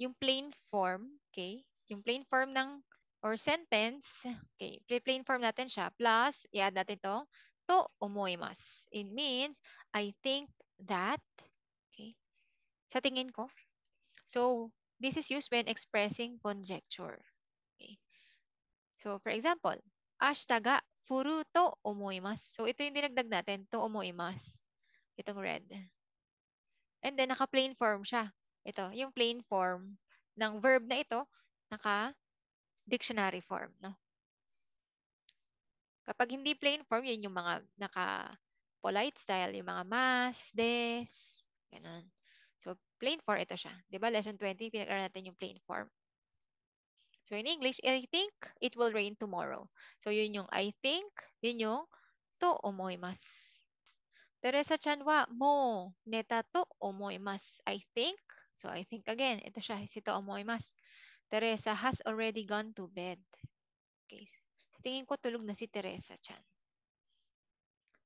yung plain form, okay? Yung plain form ng or sentence, okay, plain form natin siya, plus, i-add natin itong to umoimas. It means, I think that, okay, sa tingin ko. So, this is used when expressing conjecture. Okay. So, for example, ashtaga furu to umoimas. So, ito yung dinagdag natin, to umoimas. Itong red. And then, naka-plain form siya. Ito, yung plain form ng verb na ito, naka dictionary form, no? Kapag hindi plain form, yun yung mga naka polite style, yung mga mas, des, ganun. So, plain form, ito siya. ba diba? Lesson 20, pinag-aral natin yung plain form. So, in English, I think it will rain tomorrow. So, yun yung I think, yun yung to omoimasu. Teresa Chan wa mo neta to omoimasu. I think So I think again, ito siya, sito omoimas. Teresa has already gone to bed. Okay. tingin ko tulog na si Teresa chan.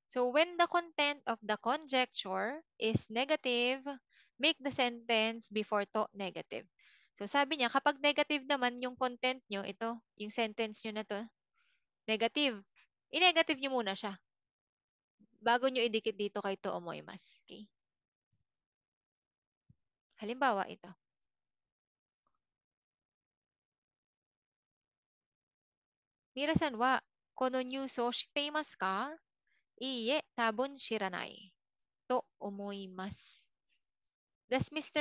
So when the content of the conjecture is negative, make the sentence before to negative. So sabi niya, kapag negative naman yung content nyo, ito, yung sentence nyo na to, negative. I-negative nyo muna siya. Bago nyo idikit dito kay to omoy Okay? Halimbawa Does Mr.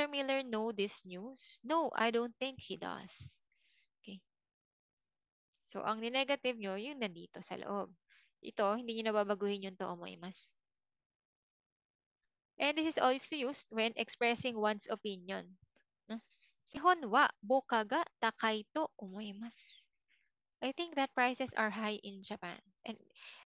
Miller know this news? No, I don't think he does. Okay. So, ang negative nyo, yung nandito sa loob. Ito, hindi nyo nababaguhin yung to, umoy And this is also used when expressing one's opinion. Kihon wa bokaga takaito omoimasu. I think that prices are high in Japan. And